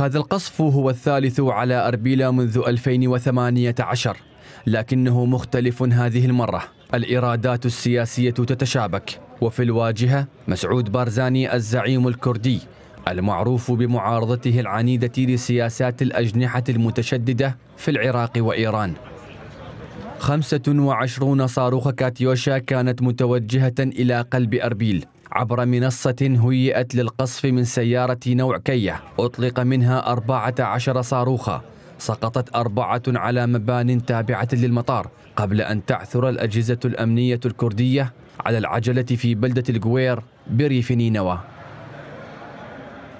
هذا القصف هو الثالث على أربيلا منذ 2018 لكنه مختلف هذه المرة الإرادات السياسية تتشابك وفي الواجهة مسعود بارزاني الزعيم الكردي المعروف بمعارضته العنيدة لسياسات الأجنحة المتشددة في العراق وإيران 25 صاروخ كاتيوشا كانت متوجهة إلى قلب أربيل عبر منصة هيئت للقصف من سيارة نوع كية أطلق منها 14 صاروخا سقطت أربعة على مبان تابعة للمطار قبل أن تعثر الأجهزة الأمنية الكردية على العجلة في بلدة الجوير بريف نينوى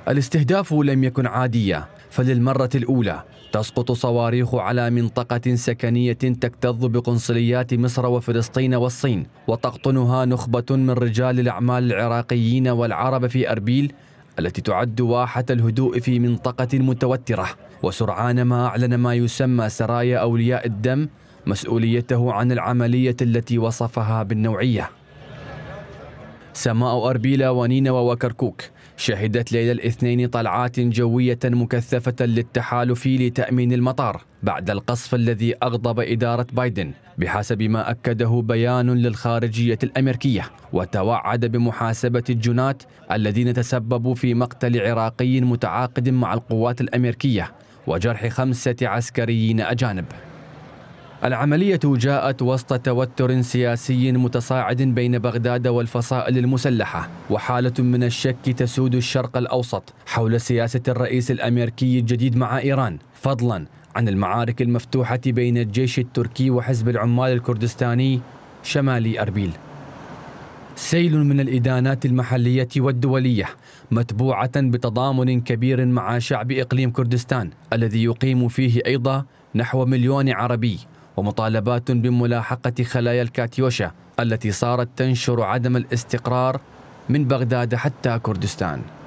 الاستهداف لم يكن عاديا فللمرة الأولى تسقط صواريخ على منطقة سكنية تكتظ بقنصليات مصر وفلسطين والصين وتقطنها نخبة من رجال الأعمال العراقيين والعرب في أربيل التي تعد واحة الهدوء في منطقة متوترة وسرعان ما أعلن ما يسمى سرايا أولياء الدم مسؤوليته عن العملية التي وصفها بالنوعية سماء أربيلا ونينوى وكركوك شهدت ليلة الاثنين طلعات جوية مكثفة للتحالف لتأمين المطار بعد القصف الذي أغضب إدارة بايدن بحسب ما أكده بيان للخارجية الأمريكية وتوعد بمحاسبة الجنات الذين تسببوا في مقتل عراقي متعاقد مع القوات الأمريكية وجرح خمسة عسكريين أجانب العملية جاءت وسط توتر سياسي متصاعد بين بغداد والفصائل المسلحة وحالة من الشك تسود الشرق الأوسط حول سياسة الرئيس الأمريكي الجديد مع إيران فضلا عن المعارك المفتوحة بين الجيش التركي وحزب العمال الكردستاني شمالي أربيل سيل من الإدانات المحلية والدولية متبوعة بتضامن كبير مع شعب إقليم كردستان الذي يقيم فيه أيضا نحو مليون عربي ومطالبات بملاحقة خلايا الكاتيوشا التي صارت تنشر عدم الاستقرار من بغداد حتى كردستان